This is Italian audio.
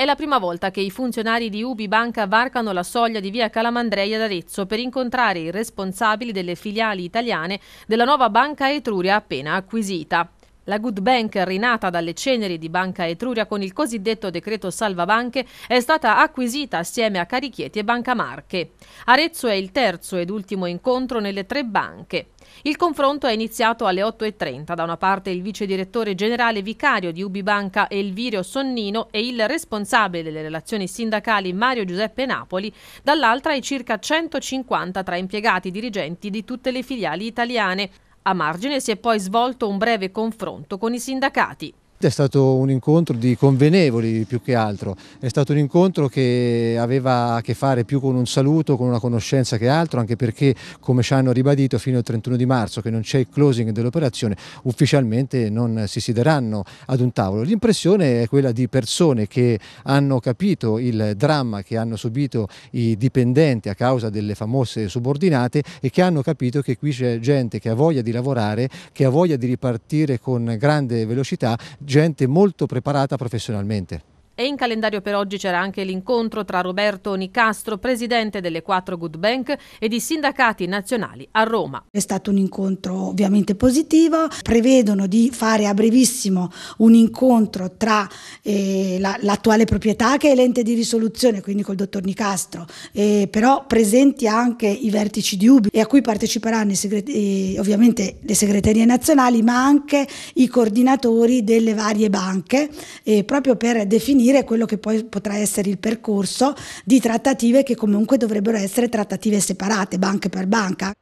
È la prima volta che i funzionari di Ubi Banca varcano la soglia di via Calamandrei ad Arezzo per incontrare i responsabili delle filiali italiane della nuova banca Etruria appena acquisita. La Good Bank, rinata dalle ceneri di Banca Etruria con il cosiddetto decreto salvabanche, è stata acquisita assieme a Carichieti e Banca Marche. Arezzo è il terzo ed ultimo incontro nelle tre banche. Il confronto è iniziato alle 8.30. Da una parte il vice direttore generale vicario di Ubibanca Elvirio Sonnino e il responsabile delle relazioni sindacali Mario Giuseppe Napoli, dall'altra i circa 150 tra impiegati dirigenti di tutte le filiali italiane. A margine si è poi svolto un breve confronto con i sindacati. È stato un incontro di convenevoli più che altro, è stato un incontro che aveva a che fare più con un saluto, con una conoscenza che altro, anche perché come ci hanno ribadito fino al 31 di marzo che non c'è il closing dell'operazione, ufficialmente non si siederanno ad un tavolo. L'impressione è quella di persone che hanno capito il dramma che hanno subito i dipendenti a causa delle famose subordinate e che hanno capito che qui c'è gente che ha voglia di lavorare, che ha voglia di ripartire con grande velocità gente molto preparata professionalmente. E in calendario per oggi c'era anche l'incontro tra Roberto Nicastro, presidente delle quattro Good Bank, e di sindacati nazionali a Roma. È stato un incontro ovviamente positivo, prevedono di fare a brevissimo un incontro tra eh, l'attuale proprietà che è l'ente di risoluzione, quindi col dottor Nicastro, eh, però presenti anche i vertici di UBI e a cui parteciperanno eh, ovviamente le segreterie nazionali, ma anche i coordinatori delle varie banche, eh, proprio per definire seguire quello che poi potrà essere il percorso di trattative che comunque dovrebbero essere trattative separate, banca per banca.